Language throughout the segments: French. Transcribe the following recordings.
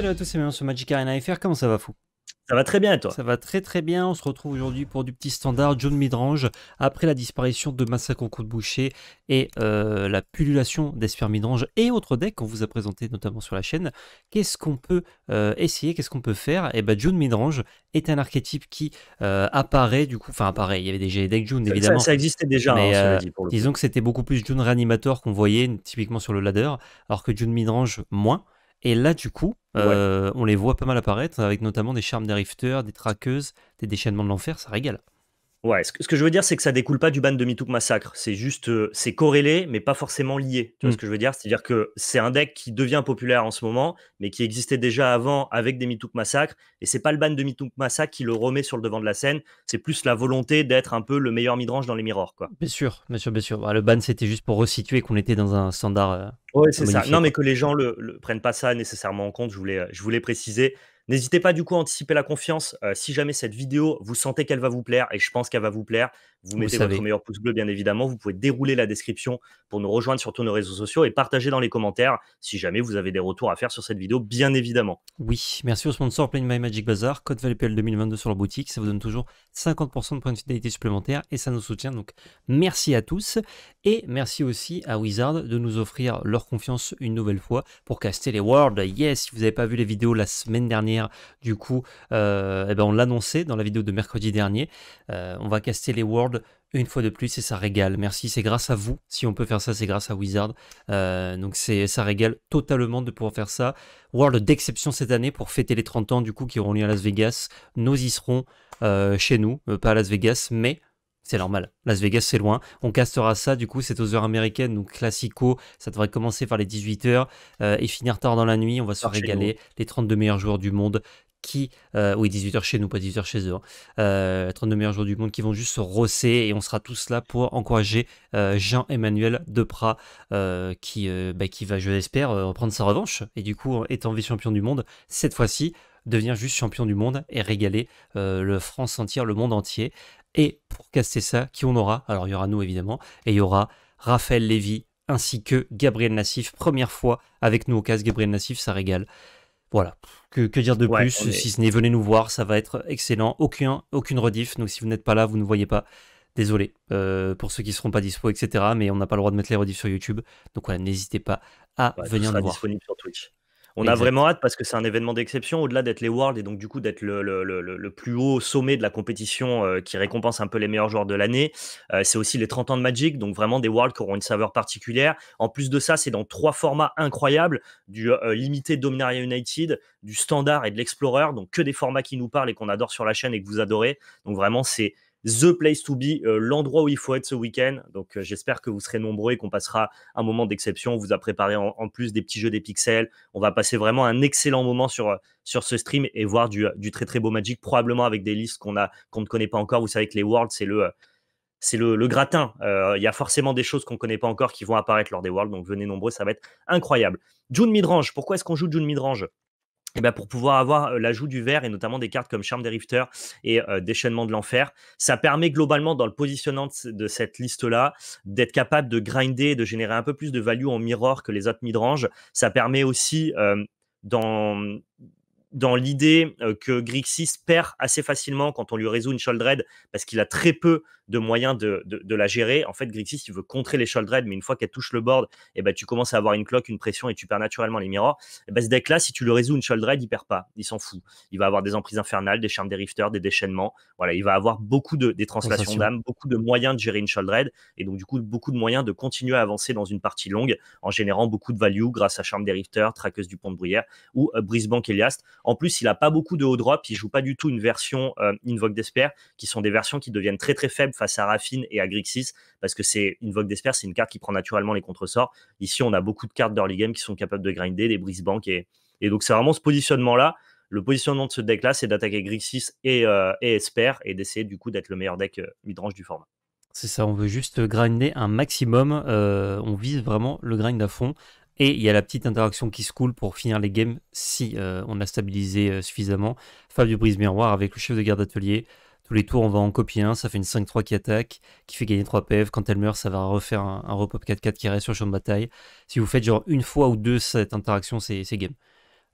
Salut à tous et bienvenue sur Magic Arena FR, comment ça va fou ça va très bien, toi Ça va très très bien. On se retrouve aujourd'hui pour du petit standard June Midrange. Après la disparition de Massacre au coup de boucher et euh, la pullulation d'Esper Midrange et autres decks qu'on vous a présentés notamment sur la chaîne, qu'est-ce qu'on peut euh, essayer Qu'est-ce qu'on peut faire Et eh bien, John Midrange est un archétype qui euh, apparaît du coup. Enfin, apparaît. Il y avait déjà les decks June, évidemment. Ça, existait déjà, hein, Disons que c'était beaucoup plus June Reanimator qu'on voyait typiquement sur le ladder, alors que June Midrange, moins. Et là, du coup, euh, on les voit pas mal apparaître, avec notamment des charmes des des traqueuses, des déchaînements de l'enfer, ça régale. Ouais, ce que, je veux dire, c'est que ça découle pas du ban de Mitouk Massacre. C'est juste, euh, c'est corrélé, mais pas forcément lié. Tu vois hmm. ce que je veux dire C'est-à-dire que c'est un deck qui devient populaire en ce moment, mais qui existait déjà avant avec des Mitouk Massacre. Et c'est pas le ban de Mitouk Massacre qui le remet sur le devant de la scène. C'est plus la volonté d'être un peu le meilleur midrange dans les miroirs, quoi. Bien sûr, bien sûr, bien sûr. Bah, le ban, c'était juste pour resituer qu'on était dans un standard. Euh, ouais, c'est ça. Non, mais que les gens ne prennent pas ça nécessairement en compte. Je voulais, euh, je voulais préciser. N'hésitez pas du coup à anticiper la confiance. Euh, si jamais cette vidéo, vous sentez qu'elle va vous plaire, et je pense qu'elle va vous plaire, vous, mettez votre meilleur pouce bleu, bien évidemment. Vous pouvez dérouler la description pour nous rejoindre sur tous nos réseaux sociaux et partager dans les commentaires si jamais vous avez des retours à faire sur cette vidéo, bien évidemment. Oui, merci au sponsor Play My Magic Bazaar, code PL 2022 sur leur boutique. Ça vous donne toujours 50% de points de fidélité supplémentaires et ça nous soutient. Donc, merci à tous et merci aussi à Wizard de nous offrir leur confiance une nouvelle fois pour caster les Worlds. Yes, si vous n'avez pas vu les vidéos la semaine dernière, du coup, euh, eh ben on l'annonçait dans la vidéo de mercredi dernier. Euh, on va caster les Worlds une fois de plus, et ça régale. Merci, c'est grâce à vous. Si on peut faire ça, c'est grâce à Wizard. Euh, donc c'est ça régale totalement de pouvoir faire ça. World d'exception cette année pour fêter les 30 ans du coup qui auront lieu à Las Vegas. Nous y serons euh, chez nous, euh, pas à Las Vegas, mais c'est normal. Las Vegas, c'est loin. On castera ça, du coup, c'est aux heures américaines, donc classico. Ça devrait commencer par les 18h et finir tard dans la nuit. On va se régaler. Les 32 meilleurs joueurs du monde qui, euh, oui 18h chez nous, pas 18h chez eux, être hein. euh, 32 meilleurs joueurs du monde qui vont juste se rosser et on sera tous là pour encourager euh, Jean-Emmanuel Deprat euh, qui, bah, qui va, je l'espère, reprendre sa revanche et du coup, étant vice-champion du monde, cette fois-ci, devenir juste champion du monde et régaler le France entier, le monde entier. Et pour casser ça, qui on aura Alors il y aura nous évidemment et il y aura Raphaël Lévy ainsi que Gabriel Nassif, première fois avec nous au casque Gabriel Nassif, ça régale. Voilà, que, dire de plus Si ce n'est, venez nous voir, ça va être excellent. Aucun, aucune rediff, donc si vous n'êtes pas là, vous ne voyez pas. Désolé euh, pour ceux qui ne seront pas dispo, etc. Mais on n'a pas le droit de mettre les rediffs sur YouTube. Donc voilà, n'hésitez pas à venir nous voir. sur Twitch. On a vraiment hâte parce que c'est un événement d'exception, au-delà d'être les Worlds et donc du coup d'être le, plus haut sommet de la compétition euh, qui récompense un peu les meilleurs joueurs de l'année. Euh, c'est aussi les 30 ans de Magic, donc vraiment des Worlds qui auront une saveur particulière. En plus de ça, c'est dans trois formats incroyables, du euh, limité Dominaria United, du standard et de l'explorer, donc que des formats qui nous parlent et qu'on adore sur la chaîne et que vous adorez. Donc vraiment, c'est The Place to Be, euh, l'endroit où il faut être ce week-end. Donc euh, j'espère que vous serez nombreux et qu'on passera un moment d'exception. On vous a préparé en, plus des petits jeux des pixels. On va passer vraiment un excellent moment sur, euh, sur ce stream et voir du, très très beau Magic, probablement avec des listes qu'on qu'on ne connaît pas encore. Vous savez que les Worlds, c'est le... c'est le, le, gratin. Il y a forcément des choses qu'on ne connaît pas encore qui vont apparaître lors des Worlds. Donc venez nombreux, ça va être incroyable. June Midrange, pourquoi est-ce qu'on joue June Midrange eh ben, pour pouvoir avoir l'ajout du vert et notamment des cartes comme Charme des Rifters et Déchaînement de l'Enfer, ça permet globalement dans le positionnement de cette liste-là d'être capable de grinder, de générer un peu plus de value en mirror que les autres midrange. Ça permet aussi dans dans l'idée que Grixis perd assez facilement quand on lui résout une Shouldred parce qu'il a très peu de moyens de, de, la gérer. En fait, Grixis, il veut contrer les shoulder mais une fois qu'elle touche le board, et eh ben, tu commences à avoir une cloque, une pression et tu perds naturellement les mirrors. Eh ben, ce deck-là, si tu le résous une shoulder il perd pas. Il s'en fout. Il va avoir des emprises infernales, des charmes des rifters, des déchaînements. Voilà, il va avoir beaucoup de des translations d'âme, beaucoup de moyens de gérer une shoulder et donc du coup beaucoup de moyens de continuer à avancer dans une partie longue en générant beaucoup de value grâce à charme des rifters, traqueuse du pont de bruyère ou euh, brise banque Eliast. En plus, il a pas beaucoup de haut drop, il joue pas du tout une version euh, Invoke qui sont des versions qui deviennent très très faibles face à Raffine et à Grixis, parce que c'est une Vogue d'Esper, c'est une carte qui prend naturellement les contresorts. Ici, on a beaucoup de cartes d'early game qui sont capables de grinder, des brise et, et donc c'est vraiment ce positionnement-là. Le positionnement de ce deck-là, c'est d'attaquer Grixis et, euh, et, Esper, et d'essayer du coup d'être le meilleur deck euh, midrange du format. C'est ça, on veut juste grinder un maximum, euh, on vise vraiment le grind à fond. Et il y a la petite interaction qui se coule pour finir les games si on a stabilisé suffisamment. Fabio brise miroir avec le chef de garde d'atelier. Tous les tours, on va en copier un, ça fait une 5-3 qui attaque, qui fait gagner 3 PF. Quand elle meurt, ça va refaire un, repop 4-4 qui reste sur le champ de bataille. Si vous faites genre une fois ou deux cette interaction, c'est game.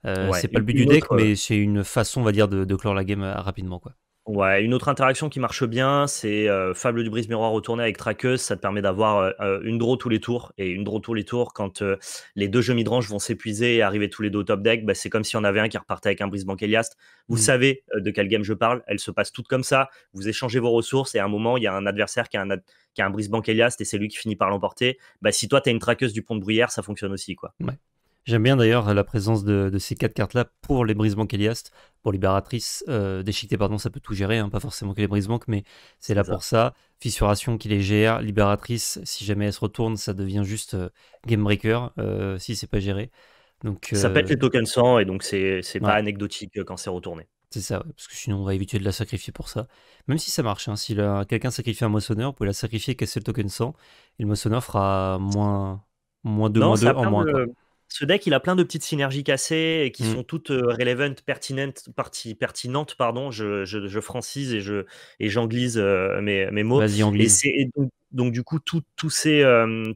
Euh, c'est pas le but du deck, euh, mais c'est une façon, on va dire, de, de clore la game euh, rapidement. quoi. Ouais, une autre interaction qui marche bien, c'est euh, Fable du brise-miroir retourné avec Traqueuse. Ça te permet d'avoir euh, euh, une draw tous les tours. Et une draw tous les tours, quand les deux jeux midrange vont s'épuiser et arriver tous les deux au top deck, bah, c'est comme si on avait un qui repartait avec un brise-banque Vous mmh. savez de quelle game je parle. Elle se passe toute comme ça. Vous échangez vos ressources et à un moment, il y a un adversaire qui a un, qui brise-banque et c'est lui qui finit par l'emporter. Bah, si toi, tu as une Traqueuse du pont de Bruyère, ça fonctionne aussi. quoi. J'aime bien d'ailleurs la présence de, ces quatre cartes-là pour les brisements Eliast, pour Libératrice. Euh, déchiqueté, pardon, ça peut tout gérer, hein, pas forcément que les brisements, mais c'est là pour ça. Fissuration qui les gère, Libératrice, si jamais elle se retourne, ça devient juste euh, Game Breaker, euh, si c'est pas géré. Donc, Ça pète euh, les tokens 100 et donc c'est pas anecdotique euh, quand c'est retourné. C'est ça, parce que sinon on va éviter de la sacrifier pour ça. Même si ça marche, hein, si quelqu'un sacrifie un moissonneur, on peut la sacrifier, casser le token 100, et le moissonneur fera moins, moins 2, moins en moins ce deck, il a plein de petites synergies cassées et qui mm. sont toutes euh, relevant, pertinentes, pertinentes pardon. Je, je, francise et je et j'anglise euh, mes, mots. vas donc, du coup, euh, toutes ces,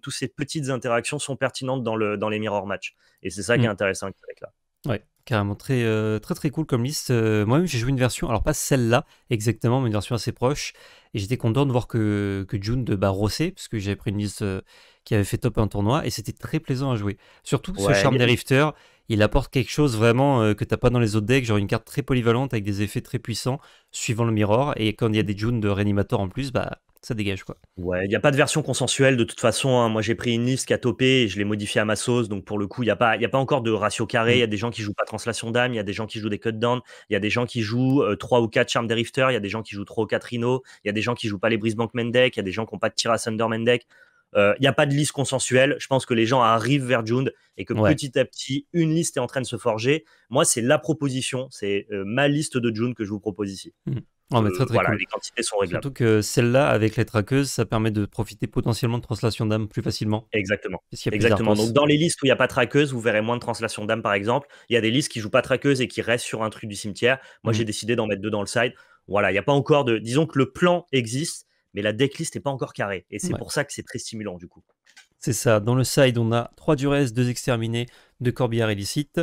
ces petites interactions sont pertinentes dans, le, dans les mirror match. Et c'est ça qui est mm. intéressant avec ce deck-là. Ouais. Carrément, très, euh, très très cool comme liste. Euh, moi-même, j'ai joué une version, alors pas celle-là exactement, mais une version assez proche. Et j'étais content de voir que, que June de Barrossé, parce que j'avais pris une liste euh, qui avait fait top un tournoi, et c'était très plaisant à jouer. Surtout ce charme des rifters il apporte quelque chose vraiment que t'as pas dans les autres decks, genre une carte très polyvalente avec des effets très puissants suivant le mirror. Et quand il y a des Junes de Reanimator en plus, bah ça dégage quoi. Ouais, il n'y a pas de version consensuelle de toute façon. Moi j'ai pris une liste qui a topé et je l'ai modifiée à ma sauce. Donc pour le coup, il n'y a, pas, y a pas encore de ratio carré. Il y a des gens qui jouent pas Translation d'âme, il y a des gens qui jouent des Cut il y a des gens qui jouent 3 ou 4 Charm rifters, il y a des gens qui jouent 3 ou 4 Rhino, il y a des gens qui jouent pas les brisbank main deck, il y a des gens qui n'ont pas de tir à Thunder Mendek. Il euh, n'y a pas de liste consensuelle. Je pense que les gens arrivent vers June et que petit à petit, une liste est en train de se forger. Moi, c'est la proposition, c'est euh, ma liste de June que je vous propose ici. Mmh. Oh, euh, les quantités sont réglables. Surtout que celle-là, avec les traqueuses, ça permet de profiter potentiellement de translation d'âme plus facilement. Exactement. Exactement. Donc, dans les listes où il n'y a pas traqueuse, vous verrez moins de translation d'âme, par exemple. Il y a des listes qui jouent pas traqueuse et qui restent sur un truc du cimetière. Moi, mmh. j'ai décidé d'en mettre deux dans le side. Voilà, il y a pas encore de. Disons que le plan existe, mais la decklist n'est pas encore carrée. Et c'est pour ça que c'est très stimulant du coup. C'est ça. Dans le side, on a 3 duresses, 2 exterminés, 2 corbières illicites,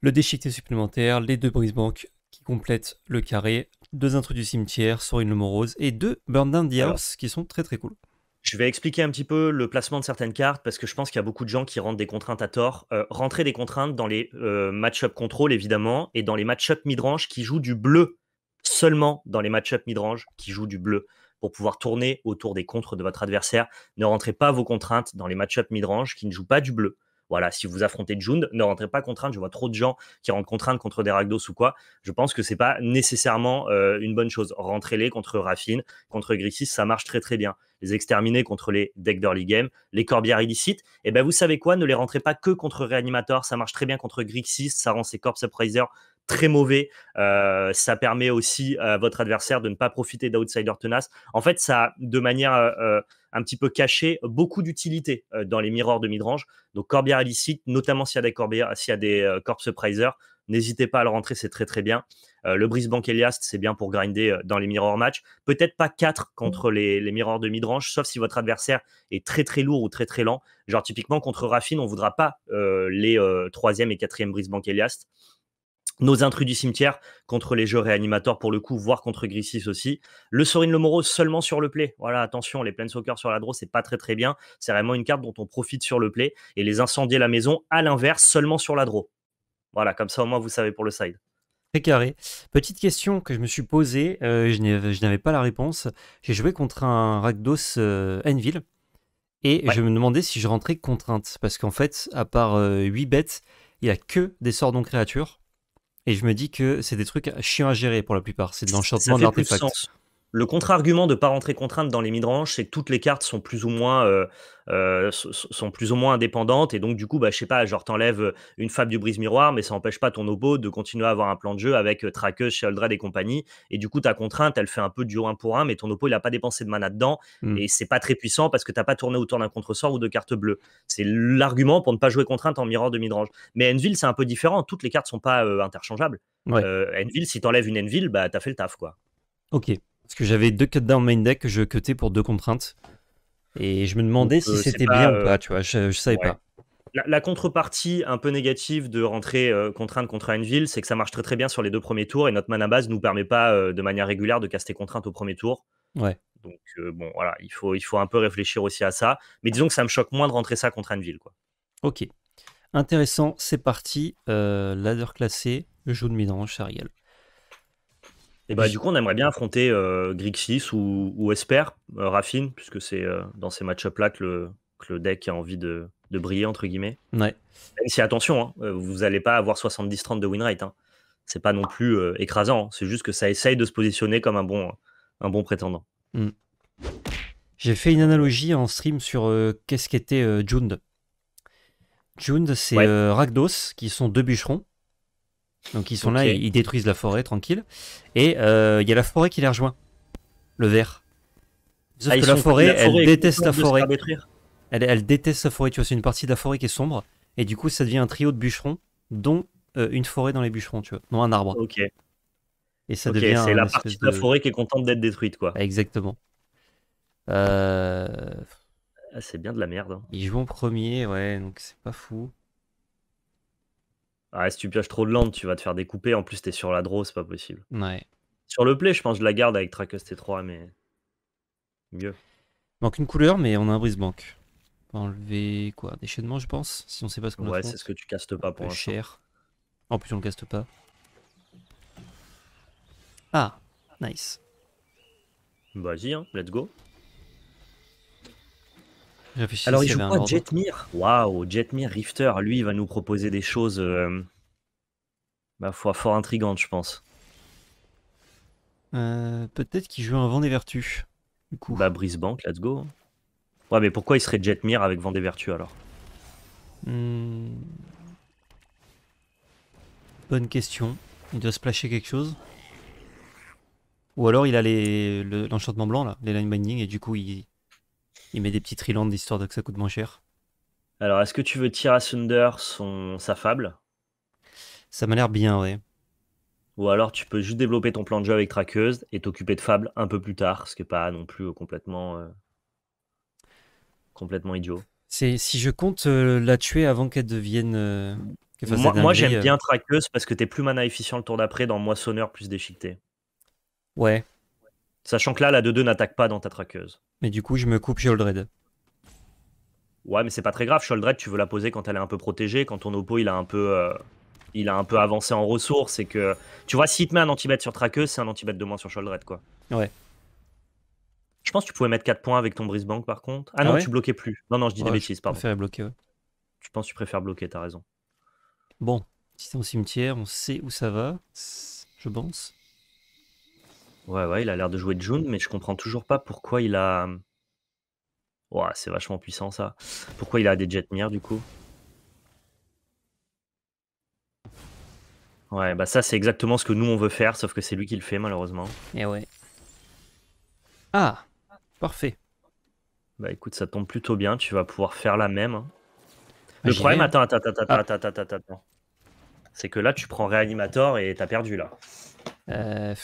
le déchiqueté supplémentaire, les 2 brise-banques qui complètent le carré, 2 intrus du cimetière, sorin le Morose et 2 Burn Down the qui sont très très cool. Je vais expliquer un petit peu le placement de certaines cartes parce que je pense qu'il y a beaucoup de gens qui rentrent des contraintes à tort. Euh, rentrer des contraintes dans les euh, match-up contrôle évidemment et dans les match-up midrange qui jouent du bleu seulement dans les match-up midrange qui jouent du bleu pour pouvoir tourner autour des contres de votre adversaire. Ne rentrez pas vos contraintes dans les match-up mid-range qui ne jouent pas du bleu. Voilà, si vous affrontez Jund, ne rentrez pas contrainte. Je vois trop de gens qui rentrent contrainte contre des Ragdos ou quoi. Je pense que ce n'est pas nécessairement euh, une bonne chose. Rentrez-les contre Raffine, contre Grixis, ça marche très très bien. Les exterminer contre les decks d'early game, les corbières illicites. Et eh ben vous savez quoi, ne les rentrez pas que contre Reanimator, ça marche très bien contre Grixis, ça rend ses corps Surpriser très mauvais. Euh, ça permet aussi à votre adversaire de ne pas profiter d'outsider tenace. En fait, ça de manière euh, euh, un petit peu cachée beaucoup d'utilité dans les mirrors de midrange. Donc Corbière illicite, notamment s'il y a des, corbières, s'il y a des n'hésitez pas à le rentrer, c'est très très bien. le Brise Bank Elias, c'est bien pour grinder dans les mirror match. Peut-être pas 4 contre mmh. les, les de midrange, sauf si votre adversaire est très très lourd ou très très lent. Genre typiquement contre Raffine, on ne voudra pas les 3e et 4e Brise nos intrus du cimetière contre les jeux réanimateurs pour le coup, voire contre Grisis aussi. Le Sorin Le seulement sur le play. Voilà, attention, les plaines soccer sur la draw, c'est pas très très bien. C'est vraiment une carte dont on profite sur le play. Et les incendier la maison, à l'inverse, seulement sur la draw. Voilà, comme ça au moins vous savez pour le side. Très carré. Petite question que je me suis posée, euh, je n'avais pas la réponse. J'ai joué contre un Ragdos Envil euh, Enville et je me demandais si je rentrais contrainte parce qu'en fait, à part 8 euh, bêtes, il n'y a que des sorts créatures. Et je me dis que c'est des trucs chiants à gérer pour la plupart. C'est de l'enchantement d'artefacts le contre-argument de ne pas rentrer contrainte dans les midranges, c'est que toutes les cartes sont plus ou moins, euh, euh, sont plus ou moins indépendantes. Et donc, du coup, bah, je sais pas, genre, t'enlèves euh, une fable du brise-miroir, mais ça n'empêche pas ton oppo de continuer à avoir un plan de jeu avec euh, Traqueuse, Sheldred et compagnie. Et du coup, ta contrainte, elle fait un peu du 1 pour 1, mais ton oppo, il n'a pas dépensé de mana dedans. Hmm. Et c'est pas très puissant parce que t'as pas tourné autour d'un contre-sort ou de cartes bleue. C'est l'argument pour ne pas jouer contrainte en miroir de midrange. Mais Enville, c'est un peu différent. Toutes les cartes sont pas interchangeables. Enville, si t'enlèves une Enville, bah, as fait le taf, quoi. Ok. Parce que j'avais deux cutdowns main deck que je cutais pour deux contraintes. Et je me demandais si euh, c'était bien ou euh, pas, tu vois, je, savais pas. La, contrepartie un peu négative de rentrer euh, contrainte contre Anvil, c'est que ça marche très très bien sur les deux premiers tours et notre mana base nous permet pas de manière régulière de caster contrainte au premier tour. Ouais. Donc bon, voilà, il faut, il faut un peu réfléchir aussi à ça. Mais disons que ça me choque moins de rentrer ça contre Anvil, quoi. Ok. Intéressant, c'est parti. ladder classé, le jeu de Midrange, Ariel. Et bah, du coup, on aimerait bien affronter euh, Grixis ou, Esper, euh, Raffine, puisque c'est euh, dans ces match-up-là que le, deck a envie de, briller, entre guillemets. Ouais. si, attention, hein, euh, vous n'allez pas avoir 70-30 de winrate. Hein. C'est pas non plus écrasant. Hein. C'est juste que ça essaye de se positionner comme un bon, un bon prétendant. Hmm. J'ai fait une analogie en stream sur qu'est-ce qu'était Jund. Jund, c'est Ragdos, qui sont deux bûcherons donc ils sont là, ils, ils, détruisent la forêt tranquille. Et euh, il y a la forêt qui les rejoint, le vert. Sauf ah, que la forêt, elle déteste la forêt. Elle, déteste la forêt, tu vois, c'est une partie de la forêt qui est sombre. Et du coup, ça devient un trio de bûcherons, dont euh, une forêt dans les bûcherons, tu vois, non, un arbre. Ok. Et ça devient. C'est la partie de la forêt qui est contente d'être détruite, quoi. Ah, exactement. Euh, ah, c'est bien de la merde. Hein. Ils jouent en premier, ouais, donc c'est pas fou. Ah, si tu pioches trop de land, tu vas te faire découper. En plus, t'es sur la draw, c'est pas possible. Ouais. Sur le play, je pense que je la garde avec Trackers T3, mais mieux. Manque une couleur, mais on a un brise-banque. Enlever quoi Déchaînement, je pense, si on sait pas ce qu'on Ouais, c'est ce que tu castes pas pour l'instant. cher. En plus, on le caste pas. Ah, nice. Bah, vas-y, hein, let's go. Alors, il joue quoi Jetmir Waouh, Jetmir Rifter, lui, il va nous proposer des choses euh, bah, fort, intrigantes, je pense. Euh, peut-être qu'il joue un vent des vertus. Du coup. Bah, Bank, let's go. Ouais, mais pourquoi il serait Jetmir avec vent des vertus alors hmm. Bonne question. Il doit splasher quelque chose. Ou alors il a l'enchantement blanc, là, les line et du coup il, il met des petits trilandes histoire de que ça coûte moins cher. Alors, est-ce que tu veux tirer à Thunder son... sa fable Ça m'a l'air bien, ouais. Ou alors tu peux juste développer ton plan de jeu avec Traqueuse et t'occuper de Fable un peu plus tard, ce qui n'est pas non plus euh, complètement, euh, complètement idiot. C'est si je compte euh, la tuer avant qu'elle devienne. moi, moi j'aime bien Traqueuse parce que t'es plus mana efficient le tour d'après dans Moissonneur plus déchiqueté. Ouais, Sachant que là, la 2-2 n'attaque pas dans ta traqueuse. Mais du coup, je me coupe Sholdred. Ouais, mais c'est pas très grave. Sholdred, tu veux la poser quand elle est un peu protégée, quand ton oppo il a un peu, euh, il a un peu avancé en ressources et que. Tu vois, si te met un anti sur traqueuse, c'est un anti-bet de moins sur Sholdred, quoi. Ouais. Je pense que tu pouvais mettre 4 points avec ton brisbank par contre. Ah, ah non, tu bloquais plus. Non, non, je dis des bêtises, pardon. Je bloquer, ouais. Je pense que tu préfères bloquer, t'as raison. Bon, si c'est en cimetière, on sait où ça va, je pense. Ouais, ouais, il a l'air de jouer June, mais je comprends toujours pas pourquoi il a. Ouah, c'est vachement puissant ça. Pourquoi il a des Jetmir du coup Ouais, bah ça c'est exactement ce que nous on veut faire, sauf que c'est lui qui le fait malheureusement. Et eh ouais. Ah, parfait. Bah écoute, ça tombe plutôt bien, tu vas pouvoir faire la même. Hein. Bah, le problème, attends, attends, ah. attends, attends, attends, attends, C'est que là tu prends Réanimator et t'as perdu là. Euh...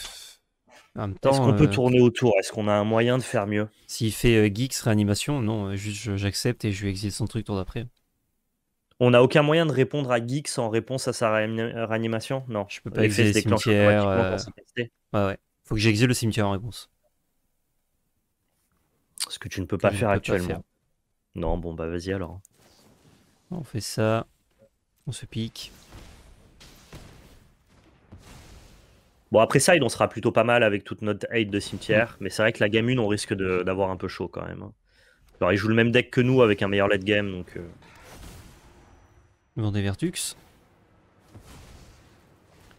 Est-ce qu'on peut euh, tourner autour Est-ce qu'on a un moyen de faire mieux S'il fait euh, Geeks réanimation, non, euh, juste j'accepte et je lui exile son truc tour d'après. On n'a aucun moyen de répondre à Geeks en réponse à sa réanimation Non, je peux pas exiler le cimetière. Euh... Ouais, ouais. Faut que j'exile le cimetière en réponse. Ce que tu ne peux pas faire actuellement. Non, bon, bah vas-y alors. On fait ça. On se pique. Bon, après ça, il en sera plutôt pas mal avec toute notre hate de cimetière. Mm. Mais c'est vrai que la 1, on risque d'avoir un peu chaud quand même. Hein. Alors, il joue le même deck que nous avec un meilleur late game. Donc, euh... Vendée Vertux.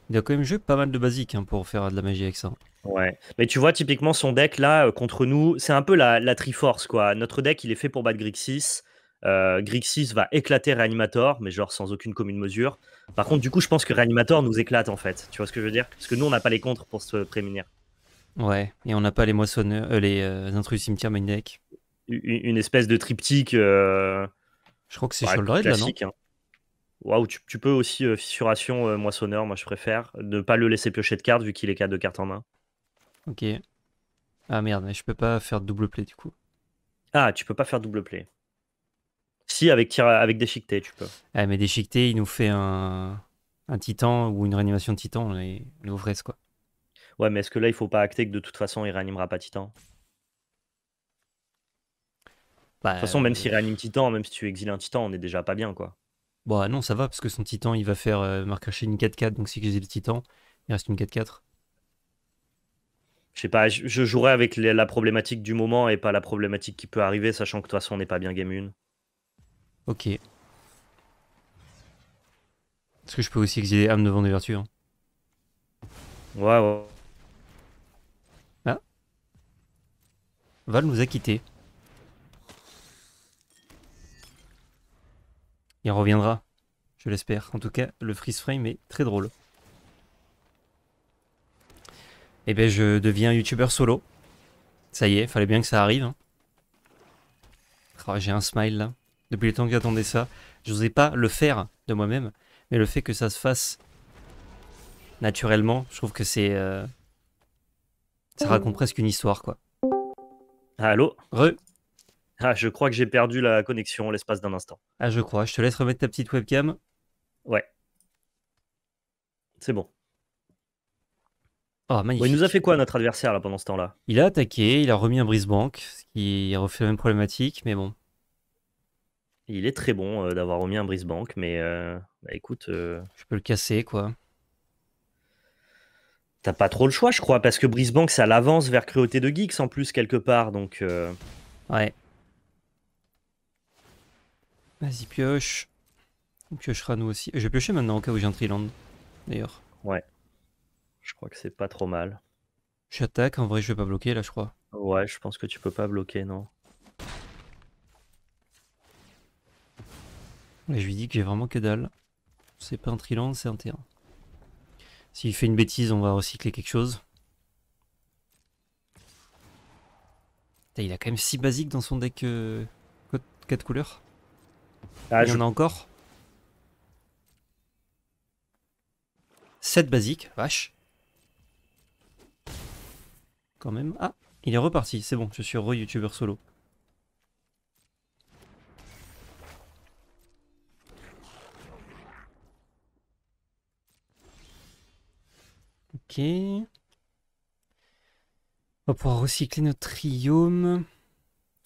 Il a quand même joué pas mal de basiques hein, pour faire de la magie avec ça. Ouais, mais tu vois, typiquement, son deck là, euh, contre nous, c'est un peu la, la, Triforce quoi. Notre deck, il est fait pour battre Grixis. Euh, Grixis va éclater Reanimator, mais genre sans aucune commune mesure. Par contre, du coup, je pense que Reanimator nous éclate en fait. Tu vois ce que je veux dire Parce que nous, on n'a pas les contres pour se prémunir. Ouais, et on n'a pas les moissonneurs, euh, euh, les intrus cimetière main Une, une espèce de triptyque. Euh, je crois que c'est Sholdred là, non hein. Waouh, tu, peux aussi fissuration moissonneur, moi je préfère. Ne pas le laisser piocher de cartes vu qu'il est cas de cartes en main. Ok. Ah merde, mais je peux pas faire double play du coup. Ah, tu peux pas faire double play. Si, avec, des déchiqueté, tu peux. Mais ah, mais déchiqueté, il nous fait un, titan ou une réanimation de titan, on est, on quoi. Ouais, mais est-ce que là, il faut pas acter que de toute façon, il réanimera pas titan bah, De toute façon, même euh, s'il réanime titan, même si tu exiles un titan, on est déjà pas bien, quoi. Bon, bah, non, ça va, parce que son titan, il va faire euh, marquer chez une 4-4, donc si le titan, il reste une 4-4. Je sais pas, je, jouerais jouerai avec la problématique du moment et pas la problématique qui peut arriver, sachant que de toute façon, on n'est pas bien game 1. Ok. Est-ce que je peux aussi exiler âme devant des vertus hein Ah. Val nous a quittés. Il reviendra, je l'espère. En tout cas, le freeze frame est très drôle. Et eh ben je deviens youtubeur solo. Ça y est, fallait bien que ça arrive. Hein. Oh, j'ai un smile là depuis le temps que j'attendais ça. Je n'osais pas le faire de moi-même, mais le fait que ça se fasse naturellement, je trouve que c'est... Euh, ça mmh. raconte presque une histoire, quoi. Ah, allô Re Ah, je crois que j'ai perdu la connexion l'espace d'un instant. Ah, je crois. Je te laisse remettre ta petite webcam. Ouais. C'est bon. Oh, magnifique. il nous a fait quoi notre adversaire là pendant ce temps-là Il a attaqué, il a remis un brise banque ce qui refait la même problématique, mais bon. Il est très bon euh, d'avoir remis un brisebank mais euh, bah, écoute. Euh, je peux le casser, quoi. T'as pas trop le choix, je crois, parce que Brisbank, ça l'avance vers Cruauté de Geeks en plus, quelque part, donc. Ouais. Vas-y, pioche. On piochera nous aussi. Je vais piocher maintenant au cas où j'ai un Triland, d'ailleurs. Ouais. Je crois que c'est pas trop mal. J'attaque, en vrai, je vais pas bloquer là, je crois. Ouais, je pense que tu peux pas bloquer, non. je lui dis que j'ai vraiment que dalle. C'est pas un triland, c'est un terrain. S'il fait une bêtise, on va recycler quelque chose. il a quand même 6 basiques dans son deck 4 euh, couleurs. Ah, il y en a encore 7 basiques, vache. Quand même. Ah, il est reparti, c'est bon, je suis re-youtubeur solo. Ok. On va pouvoir recycler notre triome.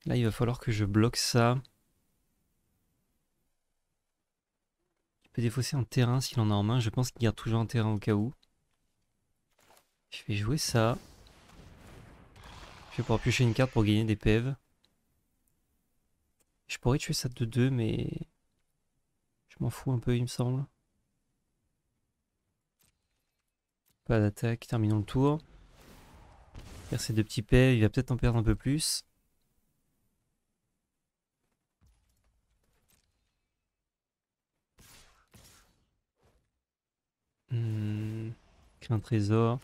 Là, il va falloir que je bloque ça. Il peut défausser un terrain s'il en a en main. Je pense qu'il a toujours un terrain au cas où. Je vais jouer ça. Je vais pouvoir piocher une carte pour gagner des PEV. Je pourrais tuer ça de deux, mais... Je m'en fous un peu, il me semble. Pas d'attaque, terminons le tour. Verser ces deux petits paix, il va peut-être en perdre un peu plus. Hmm, un trésor.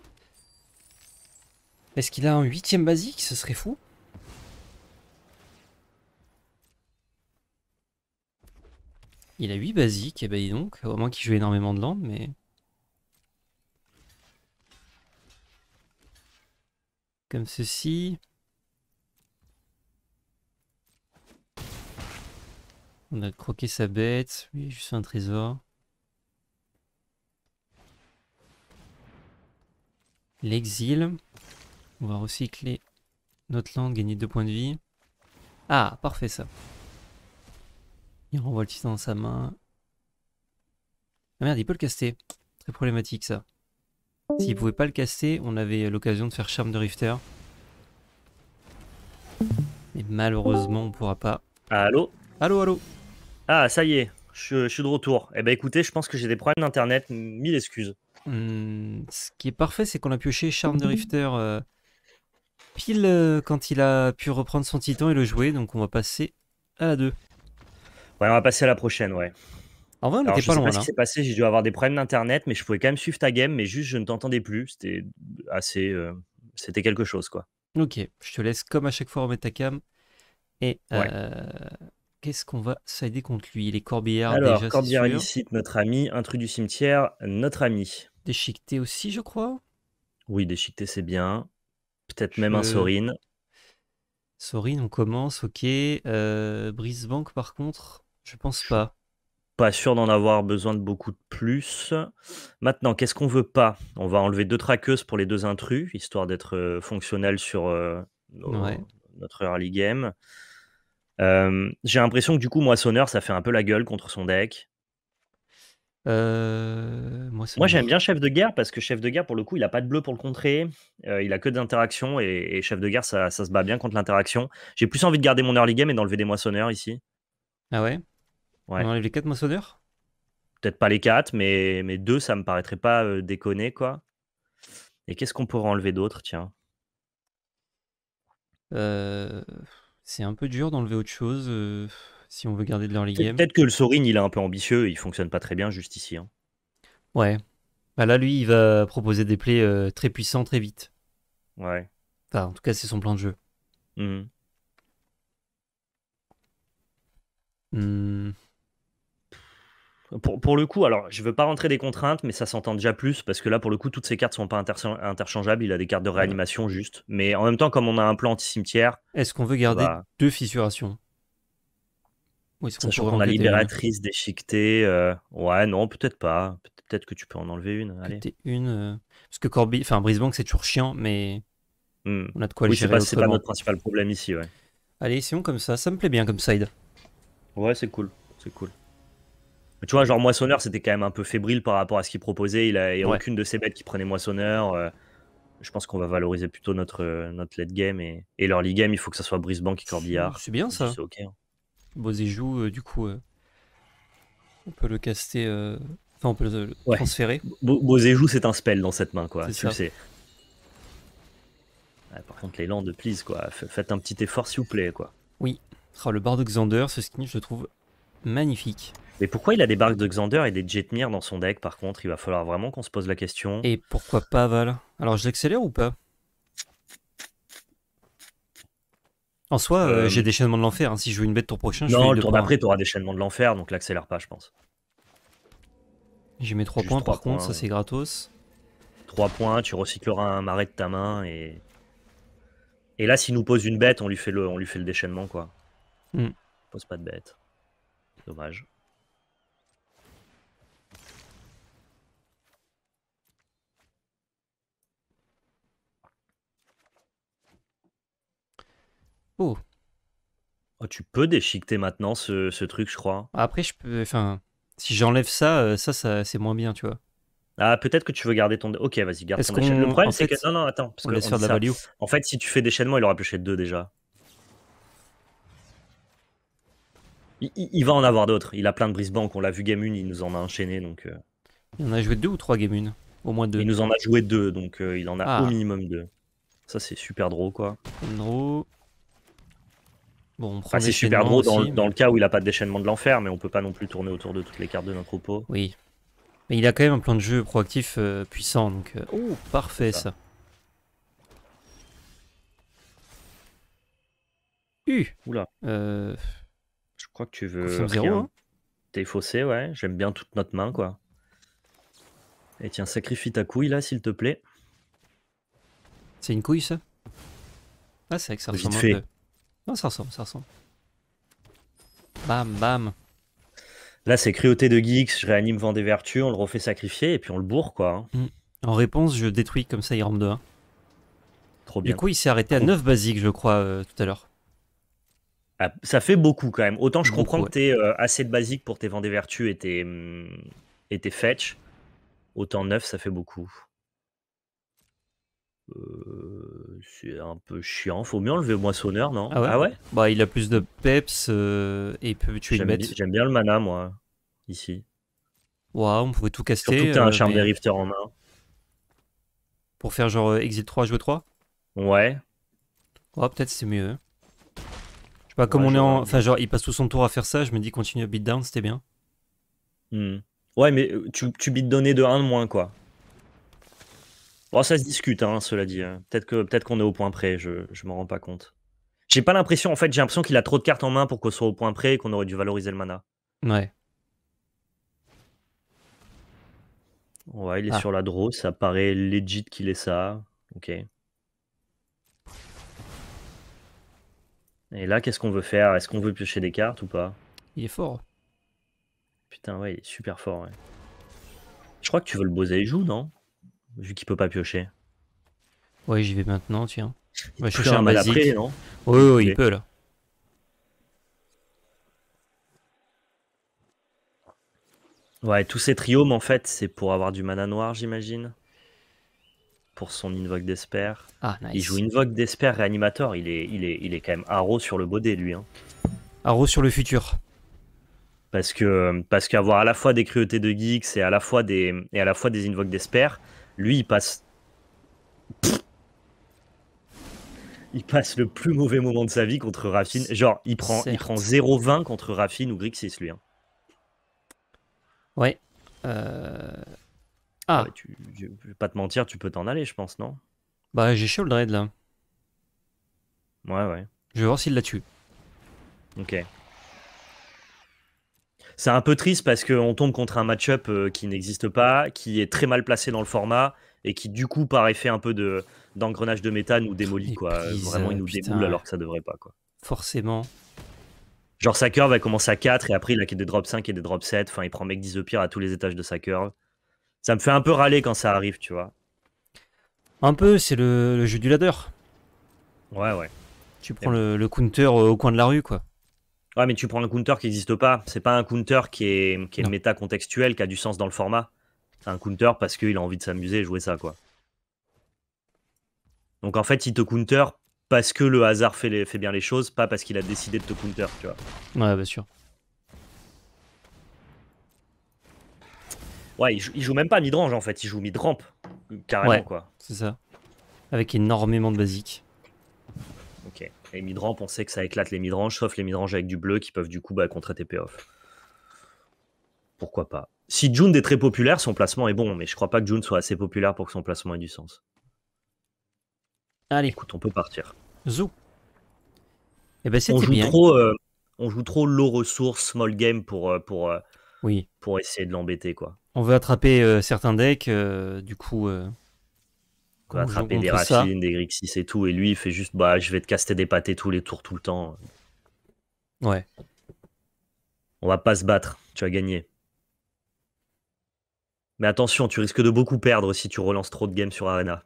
Est-ce qu'il a un huitième basique Ce serait fou. Il a 8 basiques, et bah ben donc, au moins qu'il joue énormément de land, mais... comme ceci. On a croqué sa bête, Oui, juste un trésor. L'exil. On va recycler notre langue. gagner deux points de vie. Ah, parfait ça. Il renvoie le titan dans sa main. Ah merde, il peut le caster. Très problématique ça. S'il pouvait pas le casser, on avait l'occasion de faire Charme de Rifter. Mais malheureusement, on pourra pas. Allô Allô, allô Ah, ça y est, je, suis de retour. Eh ben écoutez, je pense que j'ai des problèmes d'internet, mille excuses. Hmm, ce qui est parfait, c'est qu'on a pioché Charme de Rifter euh, pile euh, quand il a pu reprendre son titan et le jouer, donc on va passer à la 2. Ouais, on va passer à la prochaine, ouais. En vrai, on n'était pas loin. Je sais pas ce qui s'est passé, j'ai dû avoir des problèmes d'internet, mais je pouvais quand même suivre ta game, mais juste je ne t'entendais plus. C'était assez. Euh, c'était quelque chose, quoi. Ok, je te laisse comme à chaque fois remettre ta cam. Et euh, qu'est-ce qu'on va s'aider contre lui Les corbières Alors, déjà, corbière illicite, notre ami. Intrus du cimetière, notre ami. Déchiqueté aussi, je crois. Oui, déchiqueté, c'est bien. Peut-être même un Sorine. Sorine, on commence, ok. Euh, banque par contre, je pense pas. Pas sûr d'en avoir besoin de beaucoup de plus. Maintenant, qu'est-ce qu'on veut pas On va enlever deux traqueuses pour les deux intrus, histoire d'être euh, fonctionnel sur euh, notre early game. Euh, j'ai l'impression que du coup, Moissonneur, ça fait un peu la gueule contre son deck. Moi, j'aime bien Chef de Guerre parce que Chef de Guerre, pour le coup, il a pas de bleu pour le contrer. il a que d'interaction et, et Chef de Guerre, ça, ça se bat bien contre l'interaction. J'ai plus envie de garder mon early game et d'enlever des Moissonneurs ici. Ah ouais? On enlève les 4 moissonneurs Peut-être pas les 4, mais, mais 2, ça me paraîtrait pas euh, déconner, quoi. Et qu'est-ce qu'on pourrait enlever d'autre, tiens euh, C'est un peu dur d'enlever autre chose euh, si on veut garder de l'early game. Peut-être que le Sorin, il est un peu ambitieux, il fonctionne pas très bien juste ici. Hein. Ouais. Bah là, lui, il va proposer des plays très puissants très vite. Ouais. Enfin, en tout cas, c'est son plan de jeu. Hum... Pour, pour, le coup, alors je veux pas rentrer des contraintes, mais ça s'entend déjà plus parce que là, pour le coup, toutes ces cartes sont pas interchangeables. Il a des cartes de réanimation juste, mais en même temps, comme on a un plan anti-cimetière, est-ce qu'on veut garder deux fissurations Ou Sachant qu'on a libératrice déchiquetée, euh, ouais, non, peut-être pas. Peut-être que tu peux en enlever une. Allez. une, euh, parce que Corby, enfin Brisbane, c'est toujours chiant, mais hmm. on a de quoi le gérer. C'est pas, pas notre principal problème ici, ouais. Allez, essayons comme ça. Ça me plaît bien comme side. Ouais, c'est cool, c'est cool. Tu vois, genre Moissonneur, c'était quand même un peu fébrile par rapport à ce qu'il proposait. Il n'y a, aucune de ses bêtes qui prenait Moissonneur. Euh. je pense qu'on va valoriser plutôt notre, euh, notre late game et, leur late game. Il faut que ça soit Brisbane et Corbillard. C'est bien ça. C'est ok. Hein. Euh, du coup, on peut le caster. Enfin, on peut le, transférer. Bo joue, c'est un spell dans cette main, quoi. par contre, les Landes, please, quoi. faites un petit effort, s'il vous plaît, quoi. Oui. Oh, le bar de Xander, ce skin, je le trouve magnifique. Mais pourquoi il a des barques de Xander et des Jetmir dans son deck par contre Il va falloir vraiment qu'on se pose la question. Et pourquoi pas Val Alors je l'accélère ou pas En soi, euh, euh, j'ai déchaînement de l'enfer. Hein. Si je joue une bête tour prochain, je Non, le tour d'après, tu auras déchaînement de l'enfer, donc l'accélère pas, je pense. J'ai mets 3 points par contre, ça c'est gratos. 3 points, tu recycleras un marais de ta main et. Et là, s'il nous pose une bête, on lui fait le, on lui fait le déchaînement, quoi. Hmm. Pose pas de bête. Dommage. Oh. oh. tu peux déchiqueter maintenant ce, truc, je crois. Bah, après, je peux. Enfin, si j'enlève ça, euh, ça, ça c'est moins bien, tu vois. Ah, peut-être que tu veux garder ton. Ok, vas-y, garde ton déchaînement. Le problème, c'est que. Non, non, attends. Parce on que de la value. En fait, si tu fais déchaînement, il aura pioché deux déjà. Il, va en avoir d'autres. Il a plein de brise-bank. On l'a vu Game il nous en a enchaîné. Donc, euh. Il en a joué deux ou trois Game Au moins deux. Il nous en a joué deux, donc euh, il en a ah. au minimum deux. Ça, c'est super drôle, quoi. non Bon, c'est super gros dans, le cas où il n'a pas de déchaînement de l'enfer, mais on peut pas non plus tourner autour de toutes les cartes de notre troupeau. Oui. Mais il a quand même un plan de jeu proactif euh, puissant, donc. Euh, oh, oh, parfait ça. ça. Oula. Euh, Je crois que tu veux. Hein T'es faussé, ouais. J'aime bien toute notre main, quoi. Et tiens, sacrifie ta couille là, s'il te plaît. C'est une couille ça Ah, c'est vrai ça ressemble non, ça ressemble, ça ressemble. Bam, bam. Là, c'est cruauté de geeks, je réanime Vendée des Vertus, on le refait sacrifier et puis on le bourre, quoi. Hein. Mm. En réponse, je détruis comme ça, il rampe de 1. Trop bien. Du coup, il s'est arrêté à 9 basiques, je crois, euh, tout à l'heure. Ah, ça fait beaucoup quand même. Autant je comprends que tu es euh, assez de basiques pour tes Vendée des Vertus et tes, hum, et tes fetch, autant 9, ça fait beaucoup. Euh, c'est un peu chiant. Faut mieux enlever le moissonneur, non Ah ouais, ah Bah, il a plus de peps euh, et il peut tuer une bête. J'aime bien le mana, moi, ici. Waouh, on pouvait tout casser. t'as un euh, charme des en main. Pour faire genre Exit 3, jouer 3 Ouais. Ouais, peut-être c'est mieux. Je sais pas, comme on est en. Enfin, genre, il passe tout son tour à faire ça, je me dis continue à beatdown, c'était bien. Hmm. Ouais, mais tu, tu donner de 1 de moins, quoi. Oh, ça se discute, hein, cela dit. Hein. Peut-être qu'on peut qu'on est au point près, je ne m'en rends pas compte. J'ai pas l'impression, en fait, j'ai l'impression qu'il a trop de cartes en main pour qu'on soit au point près et qu'on aurait dû valoriser le mana. Ouais. Ouais, il est sur la draw, ça paraît legit qu'il ait ça. Ok. Et là, qu'est-ce qu'on veut faire Est-ce qu'on veut piocher des cartes ou pas Il est fort. Putain, ouais, il est super fort, ouais. Je crois que tu veux le joue, non vu qu'il peut pas piocher. Ouais, j'y vais maintenant, tiens. Il suis un basique. non oui, oui, il peut là. Ouais, tous ces triomes en fait, c'est pour avoir du mana noir, j'imagine. Pour son Invoke d'Esper. Ah, nice. Il joue Invoke d'Esper réanimateur Il est, il, est, il est quand même arro sur le baudet, lui. Hein. sur le futur. Parce que parce qu'avoir à la fois des cruautés de Geeks et à la fois des, et à la fois des d'Esper, lui, il passe. il passe le plus mauvais moment de sa vie contre Raffine. Genre, il prend, il prend 0-20 contre Raffine ou Grixis, lui. Hein. Ouais. Euh, ah. tu, je, vais pas te mentir, tu peux t'en aller, je pense, non Bah, j'ai chaud le dread là. Ouais, ouais. Je vais voir s'il la tue. Ok. C'est un peu triste parce qu'on tombe contre un match-up euh, qui n'existe pas, qui est très mal placé dans le format et qui, du coup, par effet un peu de, d'engrenage de méthane nous démolit. Quoi. Euh, vraiment, il euh, nous alors que ça devrait pas. Quoi. Forcément. Genre, sa curve, elle commence à 4 et après, il a des drops 5 et des drops 7. Enfin, il prend mec 10 de pire à tous les étages de sa curve. Ça me fait un peu râler quand ça arrive, tu vois. Un peu, c'est le, jeu du ladder. Ouais, ouais. Tu prends le, counter au coin de la rue, quoi. Ouais, mais tu prends un counter qui n'existe pas. C'est pas un counter qui est, qui méta contextuel, qui a du sens dans le format. C'est un counter parce qu'il a envie de s'amuser et jouer ça, quoi. Donc en fait, il te counter parce que le hasard fait, bien les choses, pas parce qu'il a décidé de te counter, tu vois. Ouais, bien sûr. Ouais, il joue, même pas midrange en fait, il joue midramp, carrément quoi. C'est ça. Avec énormément de basiques. Ok. Les midrange, on sait que ça éclate les midranges, sauf les midranges avec du bleu qui peuvent du coup bah, contrer TP off. Pourquoi pas Si June est très populaire, son placement est bon, mais je crois pas que June soit assez populaire pour que son placement ait du sens. Allez. Écoute, on peut partir. Zou. Eh ben, on, joue Trop, euh, on joue trop low ressources, small game pour, euh, pour, euh, oui. pour essayer de l'embêter. quoi. On veut attraper certains decks, du coup va attraper des racines, des Grixis et tout. Et lui, il fait juste bah, je vais te caster des pâtés tous les tours, tout le temps. Ouais. On va pas se battre, tu as gagné. Mais attention, tu risques de beaucoup perdre si tu relances trop de games sur Arena.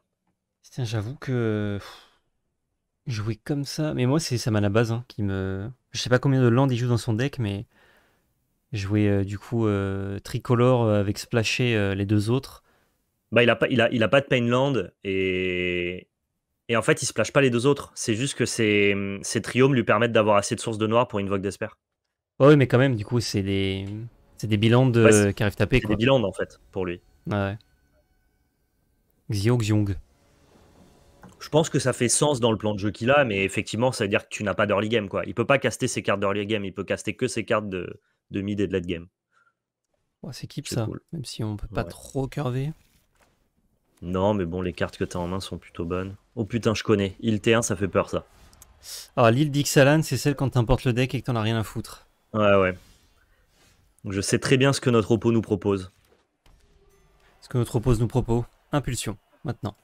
Tiens, j'avoue que jouer comme ça, mais moi c'est Samana à la base hein, qui me. Je sais pas combien de land il joue dans son deck, mais jouer euh, du coup euh, tricolore euh, avec splasher les deux autres bah, il a pas, de Painland et, et en fait, il se plage pas les deux autres. C'est juste que ses triomes lui permettent d'avoir assez de sources de noir pour une Vogue d'Esper. Oh oui, mais quand même, du coup, c'est des, des bilans qui arrivent taper. C'est des bilans en fait pour lui. Ouais. Xiong. Je pense que ça fait sens dans le plan de jeu qu'il a, mais effectivement, ça veut dire que tu n'as pas d'early game. Quoi. Il peut pas caster ses cartes d'early game, il peut caster que ses cartes de, mid et de late game. c'est ça, même si on peut pas trop curver. Non, mais bon, les cartes que t'as en main sont plutôt bonnes. Oh putain, je connais. Il T1, ça fait peur, ça. Alors, ah, l'île d'Ixalan, c'est celle quand t'importes le deck et que t'en as rien à foutre. Ouais, ouais. Donc, je sais très bien ce que notre oppo nous propose. Ce que notre oppo nous propose. Impulsion, maintenant.